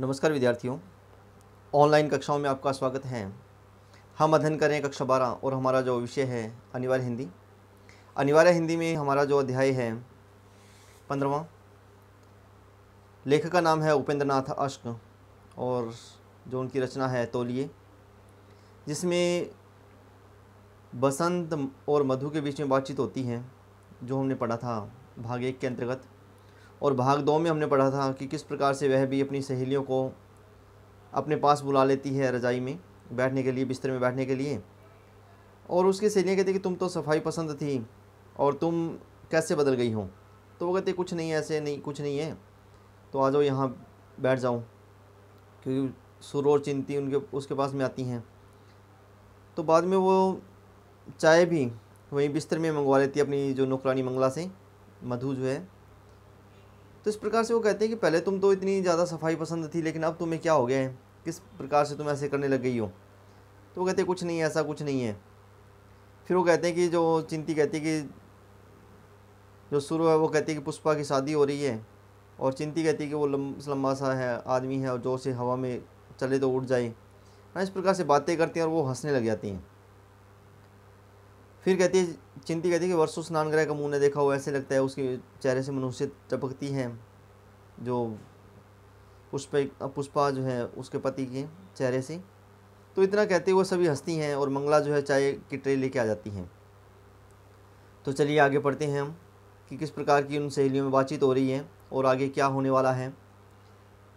नमस्कार विद्यार्थियों ऑनलाइन कक्षाओं में आपका स्वागत है हम अध्ययन करें कक्षा बारह और हमारा जो विषय है अनिवार्य हिंदी अनिवार्य हिंदी में हमारा जो अध्याय है पंद्रवा लेखक का नाम है उपेंद्रनाथ अश्क और जो उनकी रचना है तोलिए जिसमें बसंत और मधु के बीच में बातचीत होती है जो हमने पढ़ा था भाग एक के अंतर्गत और भाग दो में हमने पढ़ा था कि किस प्रकार से वह भी अपनी सहेलियों को अपने पास बुला लेती है रजाई में बैठने के लिए बिस्तर में बैठने के लिए और उसकी सहेलियाँ कहती कि तुम तो सफाई पसंद थी और तुम कैसे बदल गई हो तो वो कहते कुछ नहीं ऐसे नहीं कुछ नहीं है तो आ जाओ यहाँ बैठ जाऊँ क्योंकि सुर और चिंती उनके उसके पास में आती हैं तो बाद में वो चाय भी वहीं बिस्तर में मंगवा लेती है अपनी जो नौकरानी मंगला से मधु जो है तो इस प्रकार से वो कहते हैं कि पहले तुम तो इतनी ज़्यादा सफाई पसंद थी लेकिन अब तुम्हें क्या हो गया है किस प्रकार से तुम ऐसे करने लग गई हो तो वो कहते हैं कुछ नहीं है ऐसा कुछ नहीं है फिर वो कहते हैं कि जो चिंती कहती है कि जो शुरू है वो कहती है कि पुष्पा की शादी हो रही है और चिंती कहती है कि वो लम्बा सा है आदमी है और जोर से हवा में चले तो उठ जाए ना हाँ, इस प्रकार से बातें करती हैं और वो हंसने लग जाती हैं फिर कहती है चिंती कहती है कि वर्षों स्नान ग्रह का मुँह ने देखा हो ऐसे लगता है उसके चेहरे से मनुष्य टपकती है जो पुष्पा पुष्पा जो है उसके पति के चेहरे से तो इतना कहते हुए सभी हंसती हैं और मंगला जो है चाय की ट्रे लेके आ जाती हैं तो चलिए आगे पढ़ते हैं हम कि किस प्रकार की उन सहेलियों में बातचीत हो रही है और आगे क्या होने वाला है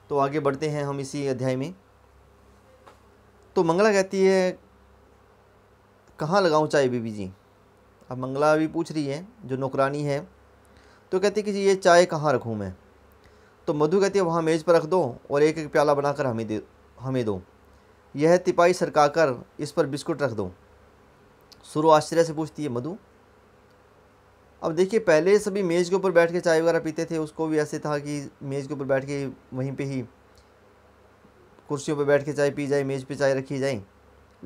तो आगे बढ़ते हैं हम इसी अध्याय में तो मंगला कहती है कहाँ लगाऊँ चाय बीबी जी अब मंगला भी पूछ रही है जो नौकरानी है तो कहती कि जी ये चाय कहाँ रखूँ मैं तो मधु कहती है वहाँ मेज़ पर रख दो और एक एक प्याला बनाकर हमें दे हमें दो यह तिपाही सरका कर इस पर बिस्कुट रख दो शुरू आश्चर्य से पूछती है मधु अब देखिए पहले सभी मेज़ के ऊपर बैठ के चाय वगैरह पीते थे उसको भी ऐसे था कि मेज़ के ऊपर बैठ के वहीं पे ही कुर्सियों पर बैठ के चाय पी जाए मेज़ पे चाय रखी जाए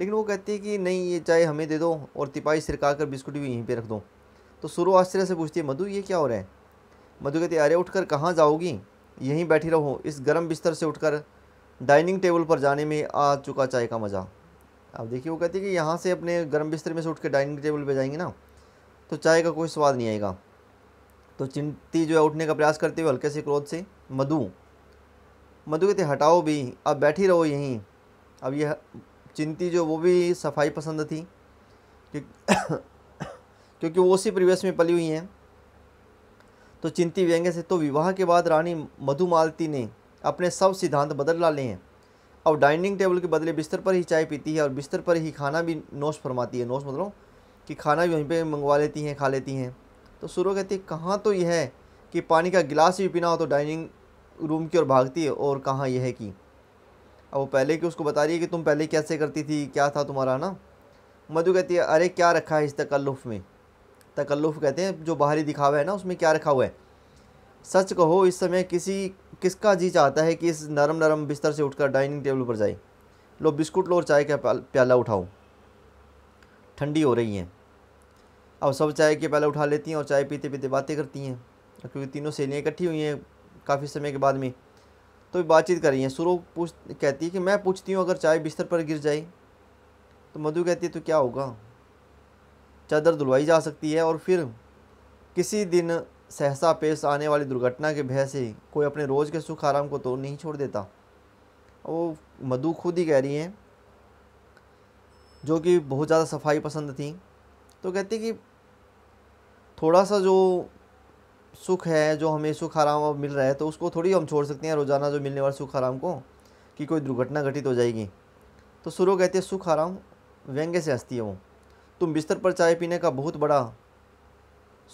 लेकिन वो कहती है कि नहीं ये चाय हमें दे दो और तिपाही सिरका कर बिस्कुट भी यहीं पे रख दो तो सुरु आश्चर्य से पूछती है मधु ये क्या हो रहा है मधु कहती है अरे कर कहाँ जाओगी यहीं बैठी रहो इस गर्म बिस्तर से उठकर डाइनिंग टेबल पर जाने में आ चुका चाय का मज़ा अब देखिए वो कहती है कि यहाँ से अपने गर्म बिस्तर में से उठ कर डाइनिंग टेबल पर जाएंगे ना तो चाय का कोई स्वाद नहीं आएगा तो चिंती जो है उठने का प्रयास करते हुए हल्के से क्रोध से मधु मधु कहते हटाओ भी अब बैठी रहो यहीं अब यह चिंती जो वो भी सफाई पसंद थी क्योंकि वो उसी परिवेश में पली हुई हैं तो चिंती व्यंग्य से तो विवाह के बाद रानी मधुमालती ने अपने सब सिद्धांत बदल डाले हैं अब डाइनिंग टेबल के बदले बिस्तर पर ही चाय पीती है और बिस्तर पर ही खाना भी नोश फरमाती है नोश मतलब कि खाना भी वहीं पे मंगवा लेती हैं खा लेती हैं तो शुरू कहती है कहाँ तो यह है कि पानी का गिलास भी पीना हो तो डाइनिंग रूम की ओर भागती है और कहाँ यह है कि अब वो पहले कि उसको बता रही है कि तुम पहले कैसे करती थी क्या था तुम्हारा ना मधु कहती है अरे क्या रखा है इस तकल्लुफ़ में तकल्लुफ़ कहते हैं जो बाहरी दिखावा है ना उसमें क्या रखा हुआ है सच कहो इस समय किसी किसका जी चाहता है कि इस नरम नरम बिस्तर से उठकर डाइनिंग टेबल पर जाए लो बिस्कुट लो और चाय का प्याला उठाओ ठंडी हो रही हैं अब सब चाय के प्याला उठा लेती हैं और चाय पीते पीते बातें करती हैं क्योंकि तीनों सहेलियाँ इकट्ठी हुई हैं काफ़ी समय के बाद में तो बातचीत कर रही हैं सुरो पूछ कहती है कि मैं पूछती हूँ अगर चाय बिस्तर पर गिर जाए तो मधु कहती है तो क्या होगा चादर धुलवाई जा सकती है और फिर किसी दिन सहसा पेश आने वाली दुर्घटना के भय से कोई अपने रोज़ के सुख आराम को तो नहीं छोड़ देता वो मधु खुद ही कह रही हैं जो कि बहुत ज़्यादा सफाई पसंद थी तो कहती कि थोड़ा सा जो सुख है जो हमें सुख आराम अब मिल रहा है तो उसको थोड़ी हम छोड़ सकते हैं रोज़ाना जो मिलने वाले सुख आराम को कि कोई दुर्घटना घटित हो जाएगी तो सुरो कहते हैं सुख आराम व्यंग्य से हंसती है वो तुम बिस्तर पर चाय पीने का बहुत बड़ा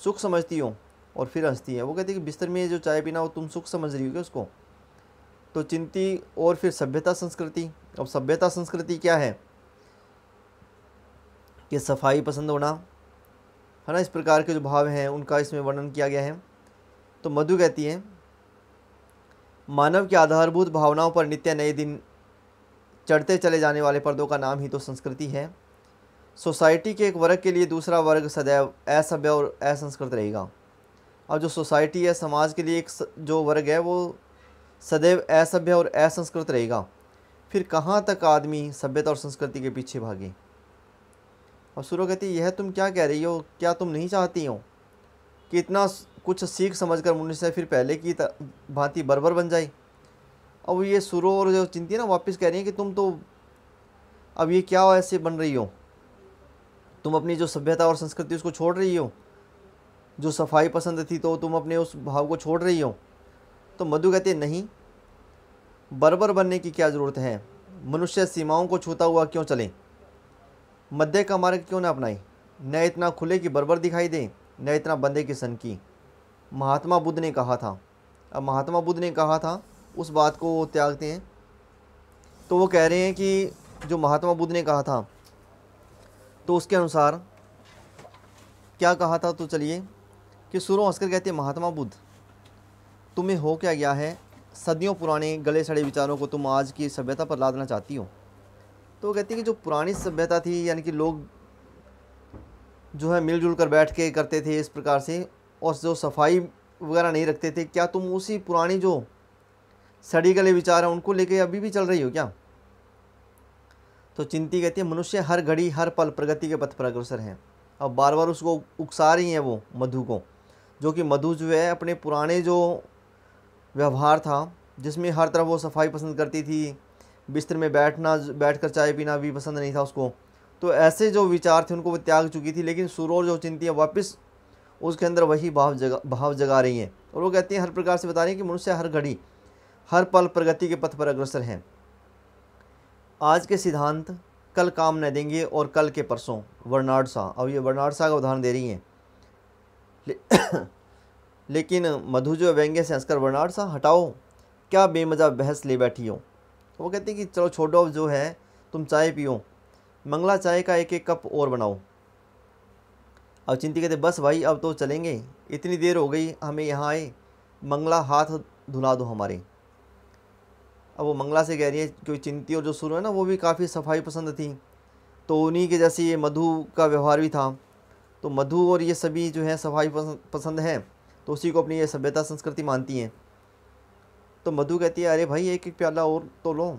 सुख समझती हो और फिर हंसती है वो कहती है कि बिस्तर में जो चाय पीना हो तुम सुख समझ रही हो क्या उसको तो चिंती और फिर सभ्यता संस्कृति अब सभ्यता संस्कृति क्या है कि सफाई पसंद होना है ना इस प्रकार के जो भाव हैं उनका इसमें वर्णन किया गया है तो मधु कहती हैं मानव की आधारभूत भावनाओं पर नित्य नए दिन चढ़ते चले जाने वाले पर्दों का नाम ही तो संस्कृति है सोसाइटी के एक वर्ग के लिए दूसरा वर्ग सदैव असभ्य और असंस्कृत रहेगा और जो सोसाइटी है समाज के लिए एक जो वर्ग है वो सदैव असभ्य और असंस्कृत रहेगा फिर कहाँ तक आदमी सभ्यता और संस्कृति के पीछे भागे और सुरो कहती यह तुम क्या कह रही हो क्या तुम नहीं चाहती हो कि इतना कुछ सीख समझकर मनुष्य फिर पहले की भांति बरबर बन जाए अब ये सुरो और जो चिंती है ना वापस कह रही है कि तुम तो अब ये क्या ऐसे बन रही हो तुम अपनी जो सभ्यता और संस्कृति उसको छोड़ रही हो जो सफाई पसंद थी तो तुम अपने उस भाव को छोड़ रही हो तो मधु कहते नहीं बर्बर बनने की क्या ज़रूरत है मनुष्य सीमाओं को छूता हुआ क्यों चले मध्य का मार्ग क्यों ना अपनाए न इतना खुले कि बरबर दिखाई दे न इतना बंदे की सन की महात्मा बुद्ध ने कहा था अब महात्मा बुद्ध ने कहा था उस बात को वो त्यागते हैं तो वो कह रहे हैं कि जो महात्मा बुद्ध ने कहा था तो उसके अनुसार क्या कहा था तो चलिए कि सुरो हंसकर कहते हैं महात्मा बुद्ध तुम्हें हो क्या गया है सदियों पुराने गले सड़े विचारों को तुम आज की सभ्यता पर लादना चाहती हो तो वो कहती है कि जो पुरानी सभ्यता थी यानी कि लोग जो है मिलजुल कर बैठ के करते थे इस प्रकार से और जो सफाई वगैरह नहीं रखते थे क्या तुम उसी पुरानी जो सड़ी गले विचार है उनको लेके अभी भी चल रही हो क्या तो चिंती कहती है मनुष्य हर घड़ी हर पल प्रगति के पथ पर अग्रसर हैं अब बार बार उसको उकसा रही हैं वो मधु को जो कि मधु जो है अपने पुराने जो व्यवहार था जिसमें हर तरफ वो सफाई पसंद करती थी बिस्तर में बैठना बैठ कर चाय पीना भी पसंद नहीं था उसको तो ऐसे जो विचार थे उनको वो त्याग चुकी थी लेकिन सुरोर जो है वापस उसके अंदर वही भाव जगा भाव जगा रही हैं और वो कहती हैं हर प्रकार से बता रही हैं कि मनुष्य हर घड़ी हर पल प्रगति के पथ पर अग्रसर हैं आज के सिद्धांत कल काम न देंगे और कल के परसों वर्नाड शाह अब ये वर्नाड शाह का उदाहरण दे रही हैं ले, लेकिन मधु जो व्यंग्य से हंसकर वर्नाड शाह हटाओ क्या बेमजा बहस ले बैठी हो वो कहती हैं कि चलो छोड़ो जो है तुम चाय पियो मंगला चाय का एक एक कप और बनाओ अब चिंती कहते बस भाई अब तो चलेंगे इतनी देर हो गई हमें यहाँ आए मंगला हाथ धुला दो हमारे अब वो मंगला से कह रही है क्योंकि चिंती और जो सुर है ना वो भी काफ़ी सफाई पसंद थी तो उन्हीं के जैसे ये मधु का व्यवहार भी था तो मधु और ये सभी जो है सफाई पसंद हैं तो उसी को अपनी ये सभ्यता संस्कृति मानती हैं तो मधु कहती है अरे भाई एक एक प्याला और तो लो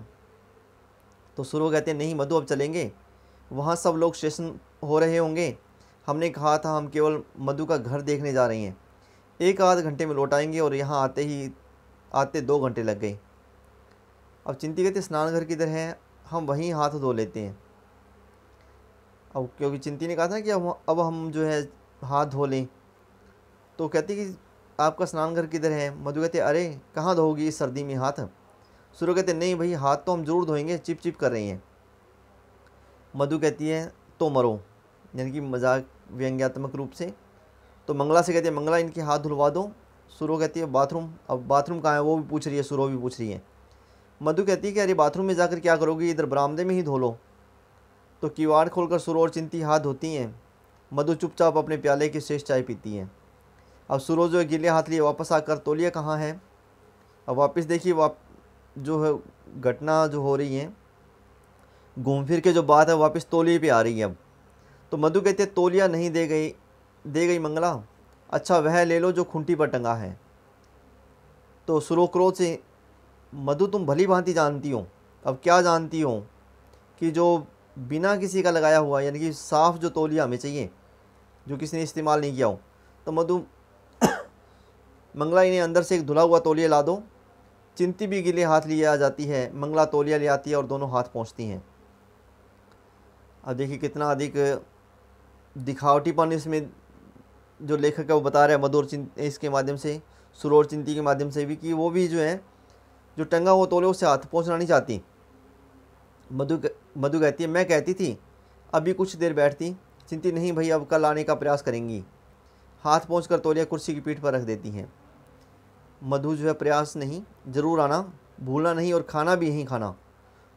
तो सुरु कहते हैं नहीं मधु अब चलेंगे वहाँ सब लोग स्टेशन हो रहे होंगे हमने कहा था हम केवल मधु का घर देखने जा रही हैं एक आध घंटे में लौट आएंगे और यहाँ आते ही आते दो घंटे लग गए अब चिंती कहते स्नान घर किधर है हम वहीं हाथ धो लेते हैं अब क्योंकि चिंती ने कहा था कि अब अब हम जो है हाथ धो लें तो कहती कि आपका स्नान घर किधर है मधु कहते अरे कहाँ धोगी इस सर्दी में हाथ सूर्य कहते नहीं भाई हाथ तो हम जरूर धोएंगे चिप चिप कर रही हैं मधु कहती है तो मरो यानी कि मजाक व्यंग्यात्मक रूप से तो मंगला से कहती है मंगला इनके हाथ धुलवा दो सुरो कहती है बाथरूम अब बाथरूम कहाँ है वो भी पूछ रही है सुरो भी पूछ रही है मधु कहती है कि अरे बाथरूम में जाकर क्या करोगी इधर बरामदे में ही धो लो तो किवाड़ खोलकर सुरो और चिंती हाथ धोती हैं मधु चुपचाप अपने प्याले की शेष चाय पीती हैं अब सुरो जो गीले हाथ लिए वापस आकर तोलिया कहाँ है अब वापस देखिए वाप जो है घटना जो हो रही है घूम फिर के जो बात है वापस तोलिए पे आ रही है अब तो मधु कहते तोलिया नहीं दे गई दे गई मंगला अच्छा वह ले लो जो खूंटी पर टंगा है तो सुरोक्रोध से मधु तुम भली भांति जानती हो अब क्या जानती हो कि जो बिना किसी का लगाया हुआ यानी कि साफ़ जो तोलिया हमें चाहिए जो किसी ने इस्तेमाल नहीं किया हो तो मधु मंगला इन्हें अंदर से एक धुला हुआ तोलिया ला दो चिंती भी गिले हाथ लिए आ जाती है मंगला तोलिया ले आती है और दोनों हाथ पहुँचती हैं अब देखिए कितना अधिक दिखावटीपन इसमें जो लेखक है वो बता रहे हैं मधुर चिंत इसके माध्यम से सुरोर चिंती के माध्यम से भी कि वो भी जो है जो टंगा हुआ तोले उससे हाथ पहुँचना नहीं चाहती मधु मधु कहती है मैं कहती थी अभी कुछ देर बैठती चिंती नहीं भाई अब कल आने का प्रयास करेंगी हाथ पहुँच कर तोलिया कुर्सी की पीठ पर रख देती हैं मधु जो है प्रयास नहीं ज़रूर आना भूलना नहीं और खाना भी यहीं खाना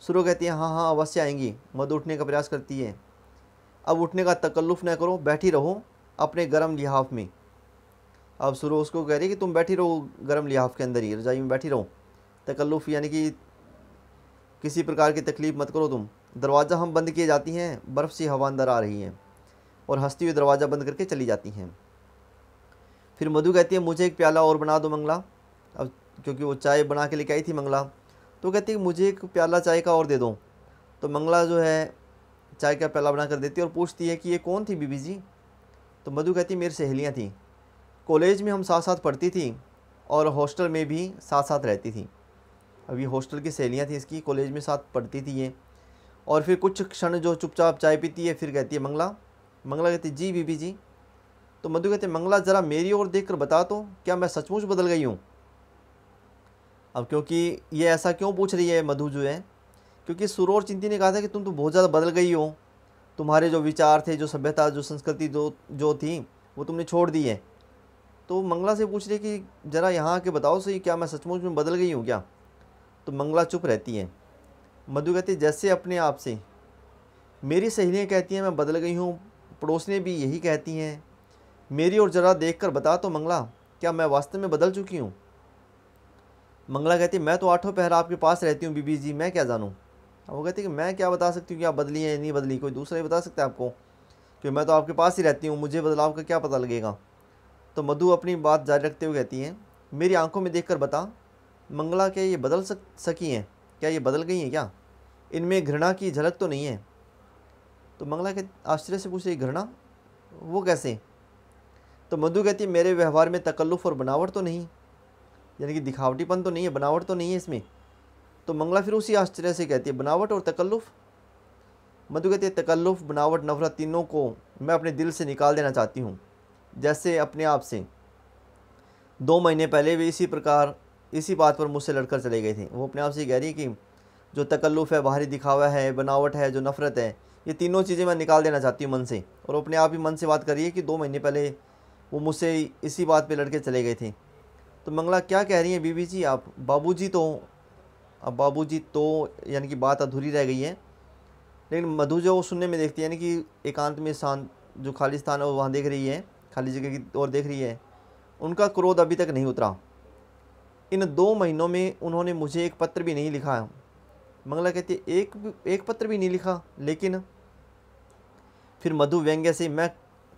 सुरो कहती है हाँ हाँ अवश्य आएंगी मधु उठने का प्रयास करती है अब उठने का तकल्लुफ़ ना करो बैठी रहो अपने गर्म लिहाफ में अब सुरो उसको कह रही कि तुम बैठी रहो गर्म लिहाफ के अंदर ही रजाई में बैठी रहो तकल्लुफ़ यानी कि किसी प्रकार की तकलीफ़ मत करो तुम दरवाज़ा हम बंद किए जाती हैं बर्फ़ सी हवा अंदर आ रही है और हंसती हुई दरवाज़ा बंद करके चली जाती हैं फिर मधु कहती है मुझे एक प्याला और बना दो मंगला अब क्योंकि वो चाय बना के लेके आई थी मंगला तो कहती है मुझे एक प्याला चाय का और दे दो तो मंगला जो है चाय का प्याला बना कर देती है और पूछती है कि ये कौन थी बीबी जी तो मधु कहती मेरी सहेलियाँ थीं कॉलेज में हम साथ साथ पढ़ती थी और हॉस्टल में भी साथ साथ रहती थी अब ये हॉस्टल की सहेलियाँ थी इसकी कॉलेज में साथ पढ़ती थी ये और फिर कुछ क्षण जो चुपचाप चाय पीती है फिर कहती है मंगला मंगला कहती जी बीबी जी तो मधु कहते मंगला ज़रा मेरी ओर देख कर बता दो तो, क्या मैं सचमुच बदल गई हूँ अब क्योंकि ये ऐसा क्यों पूछ रही है मधु जो है क्योंकि और चिंती ने कहा था कि तुम तो बहुत ज़्यादा बदल गई हो तुम्हारे जो विचार थे जो सभ्यता जो संस्कृति जो जो थी वो तुमने छोड़ दी है तो मंगला से पूछ रहे कि ज़रा यहाँ आके बताओ सही क्या मैं सचमुच में बदल गई हूँ क्या तो मंगला चुप रहती है मधु कहती जैसे अपने आप से मेरी सहेलियाँ कहती हैं मैं बदल गई हूँ पड़ोसियाँ भी यही कहती हैं मेरी और ज़रा देख कर बता तो मंगला क्या मैं वास्तव में बदल चुकी हूँ मंगला कहती मैं तो आठों पहर आपके पास रहती हूँ बीबी जी मैं क्या जानूँ वो कहती है कि मैं क्या बता सकती हूँ कि आप बदली हैं नहीं बदली कोई दूसरा ही बता सकता है आपको कि मैं तो आपके पास ही रहती हूँ मुझे बदलाव का क्या पता लगेगा तो मधु अपनी बात जारी रखते हुए कहती हैं मेरी आंखों में देख बता मंगला क्या ये बदल सक सकी हैं क्या ये बदल गई हैं क्या इनमें घृणा की झलक तो नहीं है तो मंगला के आश्चर्य से पूछे घृणा वो कैसे तो मधु कहती है मेरे व्यवहार में तकल्लुफ़ और बनावट तो नहीं यानी कि दिखावटीपन तो नहीं है बनावट तो नहीं है इसमें तो मंगला फिर उसी आश्चर्य से कहती है बनावट और तकल्लुफ़ मधु कहती है तकल्लुफ़ बनावट नफरत तीनों को मैं अपने दिल से निकाल देना चाहती हूँ जैसे अपने आप से दो महीने पहले भी इसी प्रकार इसी बात पर मुझसे लड़कर चले गए थे वो अपने आप से कह रही कि जो तकल्लुफ़ है बाहरी दिखावा है बनावट है जो नफ़रत है ये तीनों चीज़ें मैं निकाल देना चाहती हूँ मन से और अपने आप ही मन से बात करिए कि दो महीने पहले वो मुझसे इसी बात पे लड़के चले गए थे तो मंगला क्या कह रही हैं बीबी जी आप बाबूजी तो अब बाबूजी तो यानी कि बात अधूरी रह गई है लेकिन मधु जो वो सुनने में देखती है यानी कि एकांत में शांत जो खाली स्थान है वो वहाँ देख रही है खाली जगह की ओर देख रही है उनका क्रोध अभी तक नहीं उतरा इन दो महीनों में उन्होंने मुझे एक पत्र भी नहीं लिखा है मंगला कहती है एक एक पत्र भी नहीं लिखा लेकिन फिर मधु व्यंग्य से मैं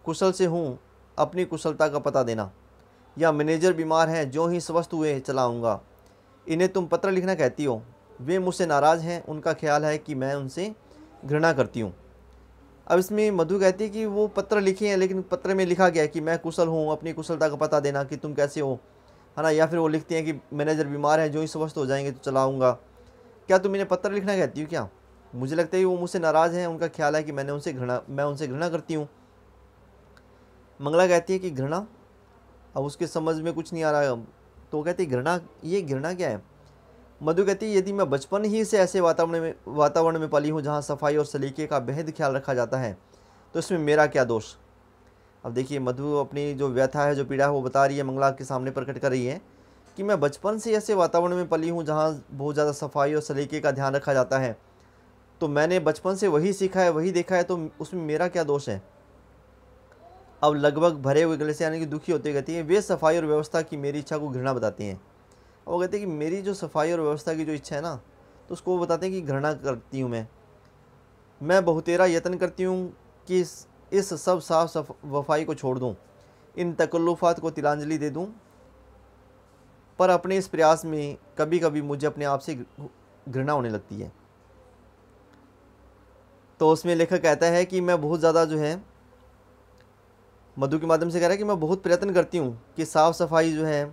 कुशल से हूँ अपनी कुशलता का पता देना या मैनेजर बीमार हैं जो ही स्वस्थ हुए चलाऊँगा इन्हें तुम पत्र लिखना कहती हो वे मुझसे नाराज़ हैं उनका ख्याल है कि मैं उनसे घृणा करती हूँ अब इसमें मधु कहती है कि वो पत्र लिखे हैं लेकिन पत्र में लिखा गया है कि मैं कुशल हूँ अपनी कुशलता का पता देना कि तुम कैसे हो है ना या फिर वो लिखते हैं कि मैनेजर बीमार हैं जो ही स्वस्थ हो जाएंगे तो चलाऊँगा क्या तुम इन्हें पत्र लिखना कहती हो क्या मुझे लगता है कि वो मुझसे नाराज़ हैं उनका ख्याल है कि मैंने उनसे घृणा मैं उनसे घृणा करती हूँ मंगला कहती है कि घृणा अब उसके समझ में कुछ नहीं आ रहा तो कहती घृणा ये घृणा क्या है मधु कहती यदि मैं बचपन ही से ऐसे वातावरण में वातावरण में पली हूँ जहाँ सफाई और सलीके का बेहद ख्याल रखा जाता है तो इसमें मेरा क्या दोष अब देखिए मधु अपनी जो व्यथा है जो पीड़ा है वो बता रही है मंगला के सामने प्रकट कर रही है कि मैं बचपन से ऐसे वातावरण में पली हूँ जहाँ बहुत ज़्यादा सफाई और सलीके का ध्यान रखा जाता है तो मैंने बचपन से वही सीखा है वही देखा है तो उसमें मेरा क्या दोष है अब लगभग भरे हुए गले से यानी कि दुखी होते कहती हैं वे सफाई और व्यवस्था की मेरी इच्छा को घृणा बताती हैं और कहते हैं कि मेरी जो सफाई और व्यवस्था की जो इच्छा है ना तो उसको वो बताते हैं कि घृणा करती हूँ मैं मैं बहुतेरा यत्न करती हूँ कि इस, सब साफ वफाई को छोड़ दूँ इन तकल्लुफ़ात को तिलांजलि दे दूँ पर अपने इस प्रयास में कभी कभी मुझे अपने आप से घृणा होने लगती है तो उसमें लेखक कहता है कि मैं बहुत ज़्यादा जो है मधु के माध्यम से कह रहा है कि मैं बहुत प्रयत्न करती हूँ कि साफ़ सफाई जो है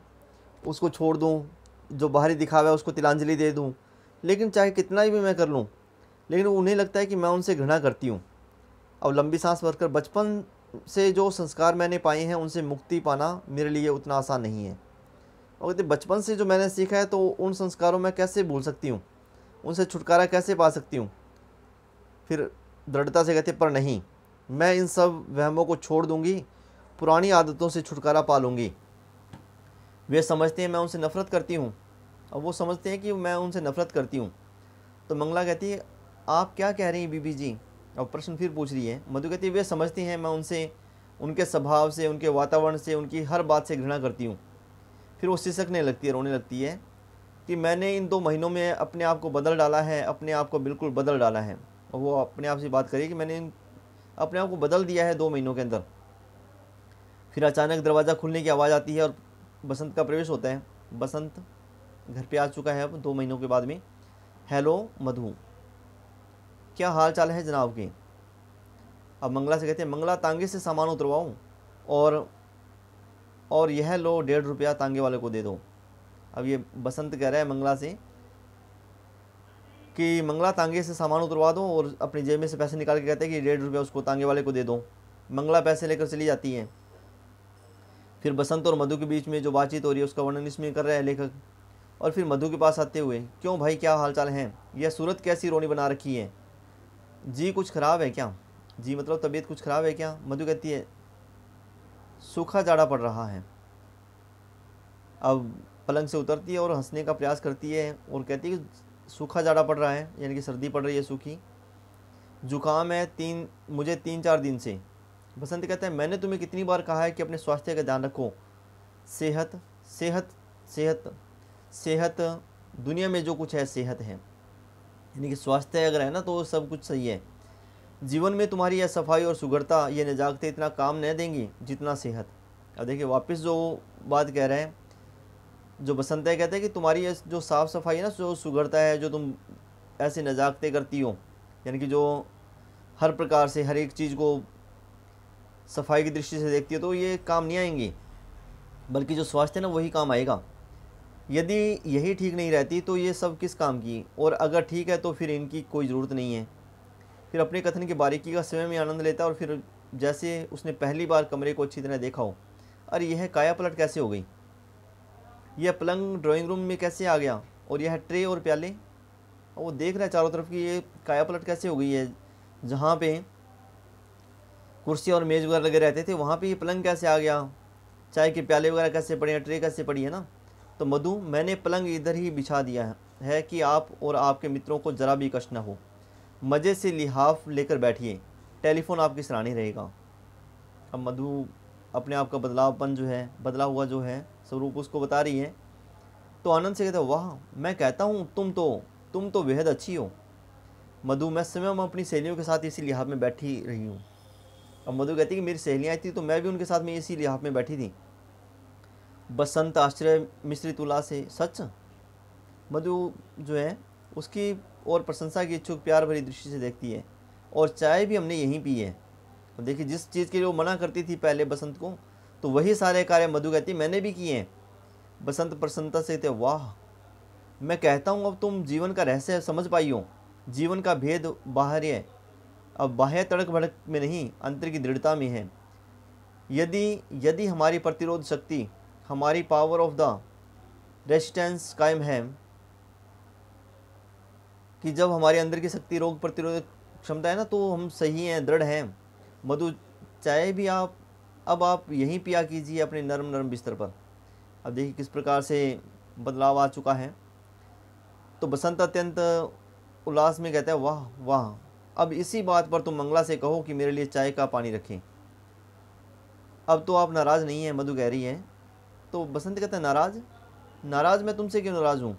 उसको छोड़ दूँ जो बाहरी दिखावा है उसको तिलांजलि दे दूँ लेकिन चाहे कितना भी मैं कर लूँ लेकिन उन्हें लगता है कि मैं उनसे घृणा करती हूँ अब लंबी सांस भरकर बचपन से जो संस्कार मैंने पाए हैं उनसे मुक्ति पाना मेरे लिए उतना आसान नहीं है और कहते बचपन से जो मैंने सीखा है तो उन संस्कारों में कैसे भूल सकती हूँ उनसे छुटकारा कैसे पा सकती हूँ फिर दृढ़ता से कहते पर नहीं मैं इन सब वहमों को छोड़ दूंगी पुरानी आदतों से छुटकारा पा लूँगी वे समझते हैं मैं उनसे नफ़रत करती हूँ और वो समझते हैं कि मैं उनसे नफ़रत करती हूँ तो मंगला कहती है आप क्या कह रही हैं बीबी जी और प्रश्न फिर पूछ रही है मधु कहती है वे समझती हैं मैं उनसे उनके स्वभाव से उनके वातावरण से उनकी हर बात से घृणा करती हूँ फिर वो सिसकने लगती है रोने लगती है कि मैंने इन दो महीनों में अपने आप को बदल डाला है अपने आप को बिल्कुल बदल डाला है और वो अपने आप से बात करिए कि मैंने इन अपने आप को बदल दिया है दो महीनों के अंदर फिर अचानक दरवाज़ा खुलने की आवाज़ आती है और बसंत का प्रवेश होता है बसंत घर पे आ चुका है अब दो महीनों के बाद में हेलो मधु क्या हाल चाल है जनाब के अब मंगला से कहते हैं मंगला तांगे से सामान उतरवाऊँ और और यह लो डेढ़ रुपया तांगे वाले को दे दो अब ये बसंत कह रहा है मंगला से कि मंगला तांगे से सामान उतरवा दो और अपनी जेब में से पैसे निकाल के कहते हैं कि डेढ़ रुपया उसको तांगे वाले को दे दो मंगला पैसे लेकर चली जाती है फिर बसंत और मधु के बीच में जो बातचीत हो रही है उसका वर्णन इसमें कर रहे हैं लेखक और फिर मधु के पास आते हुए क्यों भाई क्या हालचाल हैं यह सूरत कैसी रोनी बना रखी है जी कुछ ख़राब है क्या जी मतलब तबीयत कुछ ख़राब है क्या मधु कहती है सूखा जाड़ा पड़ रहा है अब पलंग से उतरती है और हंसने का प्रयास करती है और कहती है कि सूखा ज़्यादा पड़ रहा है यानी कि सर्दी पड़ रही है सूखी जुकाम है तीन मुझे तीन चार दिन से बसंत कहते हैं मैंने तुम्हें कितनी बार कहा है कि अपने स्वास्थ्य का ध्यान रखो सेहत सेहत सेहत सेहत दुनिया में जो कुछ है सेहत है यानी कि स्वास्थ्य अगर है ना तो सब कुछ सही है जीवन में तुम्हारी यह सफाई और सुगढ़ता ये नजाकते इतना काम नहीं देंगी जितना सेहत अब देखिए वापस जो बात कह रहे हैं जो बसंत है कहते हैं कि तुम्हारी जो साफ़ सफाई है ना जो सुगड़ता है जो तुम ऐसी नजाकते करती हो यानी कि जो हर प्रकार से हर एक चीज़ को सफाई की दृष्टि से देखती है तो ये काम नहीं आएंगी बल्कि जो स्वास्थ्य है ना वही काम आएगा यदि यही ठीक नहीं रहती तो ये सब किस काम की और अगर ठीक है तो फिर इनकी कोई ज़रूरत नहीं है फिर अपने कथन की बारीकी का स्वयं ही आनंद लेता और फिर जैसे उसने पहली बार कमरे को अच्छी तरह देखा हो अरे यह काया पलट कैसे हो गई यह पलंग ड्राइंग रूम में कैसे आ गया और यह ट्रे और प्याले और वो देख रहा है चारों तरफ कि ये काया पलट कैसे हो गई है जहाँ पे कुर्सी और मेज़ वगैरह लगे रहते थे वहाँ पे ये पलंग कैसे आ गया चाय के प्याले वगैरह कैसे पड़े हैं ट्रे कैसे पड़ी है ना तो मधु मैंने पलंग इधर ही बिछा दिया है, है कि आप और आपके मित्रों को ज़रा भी कष्ट ना हो मज़े से लिहाफ लेकर बैठिए टेलीफोन आपकी सराहनी रहेगा अब मधु अपने आप का बदलावपन जो है बदला हुआ जो है स्वरूप उसको बता रही है तो आनंद से कहते वाह मैं कहता हूँ तुम तो तुम तो बेहद अच्छी हो मधु मैं स्वयं अपनी सहेलियों के साथ इसी लिहाज में बैठी रही हूँ अब मधु कहती कि मेरी सहेलियाँ आई थी तो मैं भी उनके साथ में इसी लिहाज में बैठी थी बसंत आश्चर्य मिश्रित उल्लास से सच मधु जो है उसकी और प्रशंसा की इच्छुक प्यार भरी दृष्टि से देखती है और चाय भी हमने यहीं पी है देखिए जिस चीज़ के लिए वो मना करती थी पहले बसंत को तो वही सारे कार्य मधु कहती मैंने भी किए हैं बसंत प्रसन्नता से थे वाह मैं कहता हूँ अब तुम जीवन का रहस्य समझ पाई हो जीवन का भेद है अब बाह्य तड़क भड़क में नहीं अंतर की दृढ़ता में है यदि यदि हमारी प्रतिरोध शक्ति हमारी पावर ऑफ द रेजिस्टेंस कायम है कि जब हमारे अंदर की शक्ति रोग प्रतिरोधक क्षमता है ना तो हम सही हैं दृढ़ हैं मधु चाहे भी आप अब आप यहीं पिया कीजिए अपने नरम नरम बिस्तर पर अब देखिए किस प्रकार से बदलाव आ चुका है तो बसंत अत्यंत उल्लास में कहता है वाह वाह अब इसी बात पर तुम मंगला से कहो कि मेरे लिए चाय का पानी रखें अब तो आप नाराज़ नहीं हैं मधु कह रही हैं तो बसंत कहते हैं नाराज़ नाराज़ मैं तुमसे क्यों नाराज़ हूँ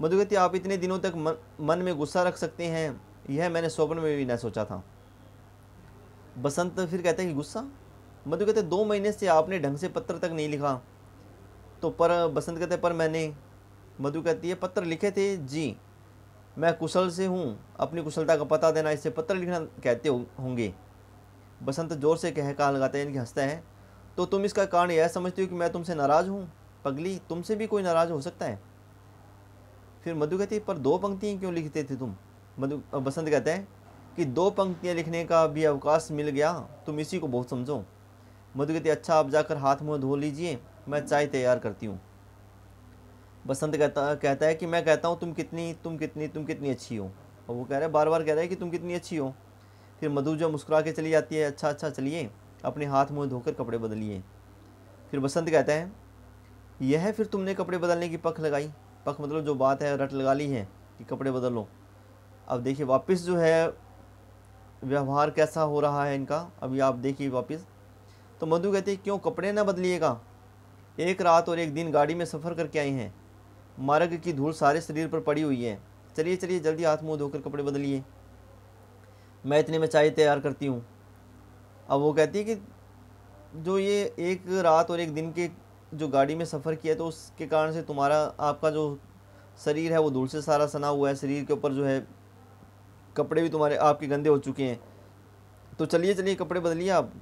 मधु कहती आप इतने दिनों तक मन, मन में गुस्सा रख सकते हैं यह मैंने स्वप्न में भी ना सोचा था बसंत फिर कहते हैं कि गुस्सा मधु मतलब कहते दो महीने से आपने ढंग से पत्र तक नहीं लिखा तो पर बसंत कहते पर मैंने मधु कहती है पत्र लिखे थे जी मैं कुशल से हूँ अपनी कुशलता का पता देना इससे पत्र लिखना कहते होंगे बसंत जोर से कह कहा लगाते हैं इनके हंसते हैं तो तुम इसका कारण यह समझते हो कि मैं तुमसे नाराज़ हूँ पगली तुमसे भी कोई नाराज़ हो सकता है फिर मधु कहती है पर दो पंक्तियाँ क्यों लिखते थे तुम मधु बसंत कहते हैं कि दो पंक्तियाँ लिखने का भी अवकाश मिल गया तुम इसी को बहुत समझो मधु कहती अच्छा आप जाकर हाथ मुंह धो लीजिए मैं चाय तैयार करती हूँ बसंत कहता कहता है कि मैं कहता हूँ तुम कितनी तुम कितनी तुम कितनी अच्छी हो और वो कह रहे बार बार कह रहे हैं कि तुम कितनी अच्छी हो फिर मधु जो मुस्कुरा के चली जाती है अच्छा अच्छा चलिए अपने हाथ मुँह धोकर कपड़े बदलिए फिर बसंत कहता है यह फिर तुमने कपड़े बदलने की पख लगाई पख मतलब जो बात है रट लगा ली है कि कपड़े बदलो अब देखिए वापस जो है व्यवहार कैसा हो रहा है इनका अभी आप देखिए वापस तो मधु कहती है क्यों कपड़े ना बदलिएगा एक रात और एक दिन गाड़ी में सफ़र करके आए हैं मार्ग की धूल सारे शरीर पर पड़ी हुई है चलिए चलिए जल्दी हाथ मुँह धोकर कपड़े बदलिए मैं इतने में चाय तैयार करती हूँ अब वो कहती है कि जो ये एक रात और एक दिन के जो गाड़ी में सफ़र किया तो उसके कारण से तुम्हारा आपका जो शरीर है वो धूल से सारा सना हुआ है शरीर के ऊपर जो है कपड़े भी तुम्हारे आपके गंदे हो चुके हैं तो चलिए चलिए कपड़े बदलिए आप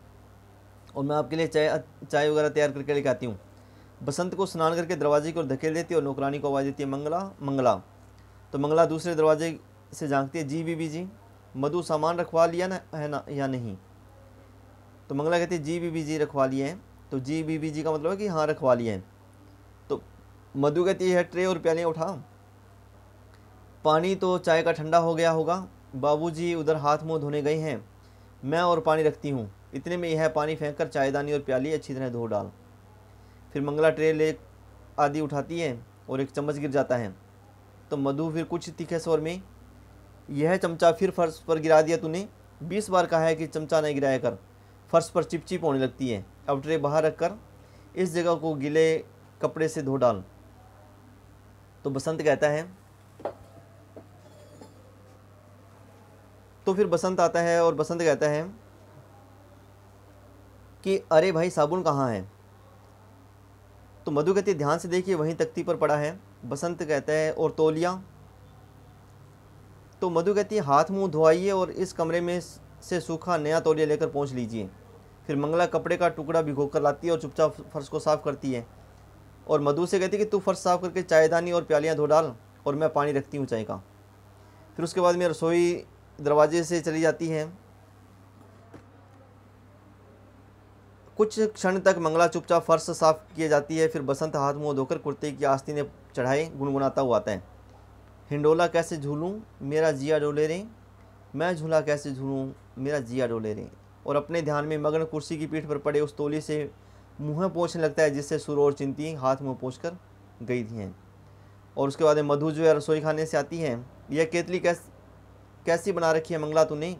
और मैं आपके लिए चाय चाय वगैरह तैयार करके लेकर आती हूँ बसंत को स्नान करके दरवाजे की ओर धकेल देती है और नौकरानी को आवाज़ देती है मंगला मंगला तो मंगला दूसरे दरवाजे से झांकती है जी बीबी जी मधु सामान रखवा लिया ना है ना या नहीं तो मंगला कहती है जी बीबी जी रखवा लिए हैं तो जी बीबी जी का मतलब है कि हाँ रखवा लिए हैं तो मधु कहती है ट्रे और प्याले उठा पानी तो चाय का ठंडा हो गया होगा बाबूजी उधर हाथ मुंह धोने गए हैं मैं और पानी रखती हूँ इतने में यह पानी फेंक कर चायदानी और प्याली अच्छी तरह धो डाल फिर मंगला ट्रे ले आदि उठाती है और एक चम्मच गिर जाता है तो मधु फिर कुछ तीखे स्वर में यह चमचा फिर फर्श पर गिरा दिया तूने बीस बार कहा है कि चमचा नहीं गिराया कर फर्श पर चिपचिप होने लगती है अब ट्रे बाहर रख कर इस जगह को गीले कपड़े से धो डाल तो बसंत कहता है तो फिर बसंत आता है और बसंत कहता है कि अरे भाई साबुन कहाँ है तो मधु कहती है ध्यान से देखिए वहीं तख्ती पर पड़ा है बसंत कहता है और तोलिया तो मधु कहती है हाथ मुंह धोआइए और इस कमरे में से सूखा नया तोलिया लेकर पहुंच लीजिए फिर मंगला कपड़े का टुकड़ा भिगो कर लाती है और चुपचाप फर्श को साफ़ करती है और मधु से कहती है कि तू फर्श साफ़ करके चायदानी और प्यालियाँ धो डाल और मैं पानी रखती हूँ चाय का फिर उसके बाद मैं रसोई दरवाजे से चली जाती है कुछ क्षण तक मंगला चुपचाप फर्श साफ किए जाती है फिर बसंत हाथ मुँह धोकर कुर्ते की आस्ती ने चढ़ाए गुनगुनाता हुआ आता है हिंडोला कैसे झूलूँ मेरा जिया डोले रे मैं झूला कैसे झूलूँ मेरा जिया डोले रे और अपने ध्यान में मगन कुर्सी की पीठ पर पड़े उस तोली से मुँह पोछने लगता है जिससे सुर और चिंती हाथ मुँह पोछ कर गई थी हैं और उसके बाद मधु जो है रसोई खाने से आती है यह केतली कैस कैसी बना रखी है मंगला तूने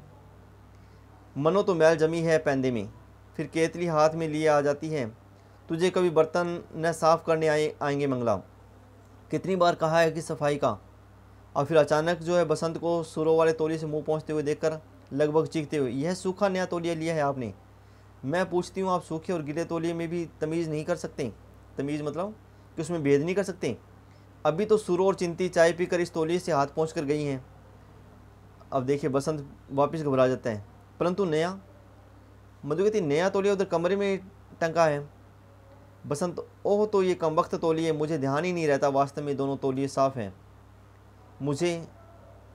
मनो तो मैल जमी है पैंदे में फिर केतली हाथ में लिए आ जाती है तुझे कभी बर्तन न साफ़ करने आए आएंगे मंगला कितनी बार कहा है कि सफाई का और फिर अचानक जो है बसंत को सुरों वाले तोलिए से मुंह पहुंचते हुए देखकर लगभग चीखते हुए यह सूखा नया तोलिया लिया है आपने मैं पूछती हूँ आप सूखे और गिले तोलिए में भी तमीज़ नहीं कर सकते तमीज़ मतलब कि उसमें भेद नहीं कर सकते अभी तो सुरो और चिंती चाय पीकर इस तोलिए से हाथ पहुँच कर गई हैं अब देखिए बसंत वापस घबरा जाता है परंतु नया मधु कहती नया तोलिया उधर कमरे में टंका है बसंत ओह तो ये कम वक्त तोलिए मुझे ध्यान ही नहीं रहता वास्तव में दोनों तोलिए साफ़ हैं मुझे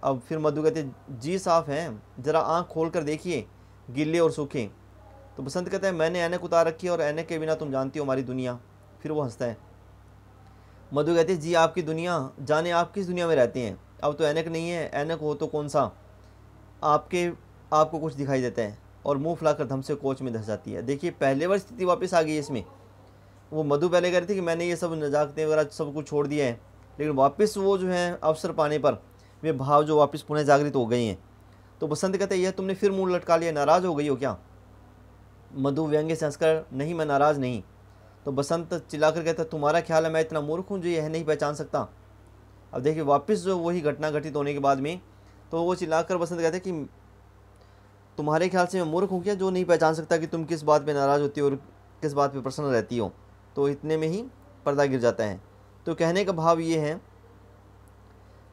अब फिर मधु कहते जी साफ़ हैं ज़रा आँख खोल कर देखिए गिले और सूखे तो बसंत कहता है मैंने ऐनक उतार रखी है और ऐनक के बिना तुम जानती हो हमारी दुनिया फिर वो हंसता है मधु कहते जी आपकी दुनिया जाने आप किस दुनिया में रहते हैं अब तो ऐनक नहीं है ऐनक हो तो कौन सा आपके आपको कुछ दिखाई देता है और मुंह फुलाकर धम से कोच में धस जाती है देखिए पहले बार स्थिति वापस आ गई है इसमें वो मधु पहले कह रही थी कि मैंने ये सब नजाकते वगैरह सब कुछ छोड़ दिया है लेकिन वापस वो जो है अवसर पाने पर वे भाव जो वापस पुनः जागृत हो गए हैं तो बसंत कहते हैं यह तुमने फिर मुंह लटका लिया नाराज़ हो गई हो क्या मधु व्यंग्य से हंसकर नहीं मैं नाराज़ नहीं तो बसंत चिल्लाकर कहता तुम्हारा ख्याल है मैं इतना मूर्ख हूँ जो यह नहीं पहचान सकता अब देखिए वापस जो वही घटना घटित होने के बाद में तो वो चिल्लाकर बसंत कहते कि तुम्हारे ख्याल से मैं मूर्ख हूँ क्या जो नहीं पहचान सकता कि तुम किस बात पर नाराज़ होती हो और किस बात पर प्रसन्न रहती हो तो इतने में ही पर्दा गिर जाता है तो कहने का भाव ये है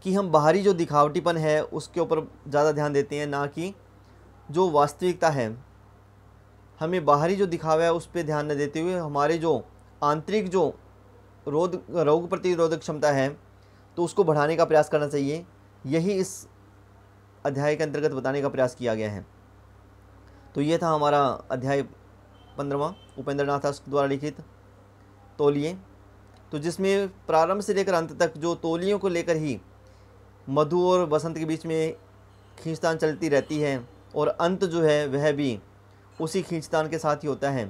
कि हम बाहरी जो दिखावटीपन है उसके ऊपर ज़्यादा ध्यान देते हैं ना कि जो वास्तविकता है हमें बाहरी जो दिखावा है उस पर ध्यान न देते हुए हमारे जो आंतरिक जो रोग रोग प्रतिरोधक क्षमता है तो उसको बढ़ाने का प्रयास करना चाहिए यही इस अध्याय के अंतर्गत बताने का प्रयास किया गया है तो ये था हमारा अध्याय पंद्रवा उपेंद्र नाथ द्वारा लिखित तोलिए तो जिसमें प्रारंभ से लेकर अंत तक जो तोलियों को लेकर ही मधु और बसंत के बीच में खींचतान चलती रहती है और अंत जो है वह भी उसी खींचतान के साथ ही होता है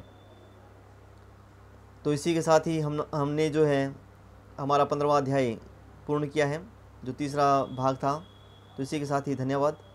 तो इसी के साथ ही हम हमने जो है हमारा पंद्रवा अध्याय पूर्ण किया है जो तीसरा भाग था तो इसी के साथ ही धन्यवाद